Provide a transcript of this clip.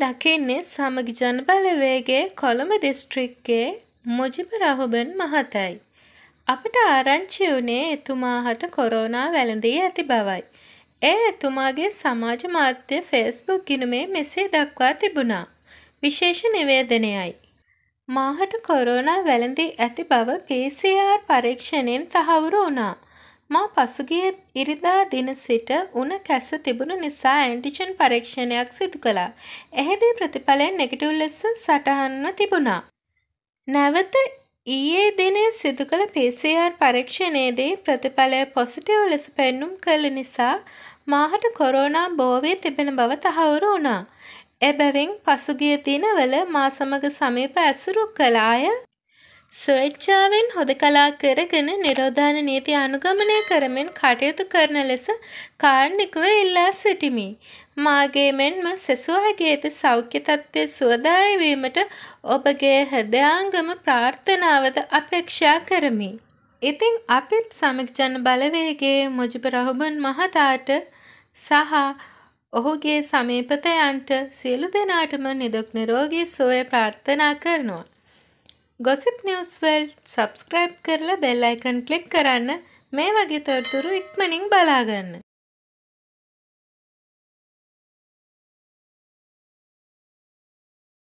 දකින්නේ සමගි ජනබලවේගේ කොළඹ දිස්ත්‍රික්කයේ මුජිබ රහුබන් මහතයි. අපට ආරංචි වුණේ එතුමා හට කොරෝනා වැළඳී ඇති බවයි. ඒ එතුමාගේ සමාජ මාධ්‍ය ෆේස්බුක් ගිණුමේ මෙසේ දක්වා තිබුණා. විශේෂ නිවේදනයයි. මාහට කොරෝනා වැළඳී ඇති බව PCR පරීක්ෂණයෙන් සහවුරු වුණා. මා පසුගිය ඉරිදා දින සිට උණ කැස තිබුණු නිසා ඇන්ටිජන් පරීක්ෂණයක් සිදු කළා. එහිදී ප්‍රතිඵලය නෙගටිව් ලෙස සටහන්ව තිබුණා. නැවත ඊයේ දිනේ සිදු කළ PCR පරීක්ෂණයේදී ප්‍රතිඵලය පොසිටිව් ලෙස පෙන්눔 කළ නිසා මාහට කොරෝනා බෝවේ තිබෙන බව තහවුරු වුණා. එබැවින් පසුගිය දිනවල මා සමග සමීප ඇසුරු කළ අය ස්වේච්ඡාවෙන් හොදකලා කරගෙන නිරෝධාන නීති අනුගමනය කරමින් කටයුතු කරන ලෙස කාර්ණිකව ඉල්ලා සිටිමි. මාගේ මෙන්ම සෙසුවාගේ ඇති සෞඛ්‍ය තත්ත්වය සුවදාය වීමට ඔබගේ හදයාංගම ප්‍රාර්ථනාවද අපේක්ෂා කරමි. ඉතින් අපිත් සමග ජන බලවේගයේ මුජිබ රහුබන් මහතාට සහ ඔහුගේ සමීපතයන්ට සියලු දෙනාටම නිදුක් නිරෝගී සුවය ප්‍රාර්ථනා කරනවා. ಗೊಸಿಪ್ ನ್ಯೂಸ್ ವೆಲ್ ಸಬ್ಸ್ಕ್ರೈಬ್ ಕರಲ ಬೆಲ್ ಐಕನ್ ಕ್ಲಿಕ್ ಕರನ್ನ ಮೇವಾಗೆ ತೋರ್ತುರು ಇಕ್ ಮನಿಂಗ್ ಬಲಾಗನ್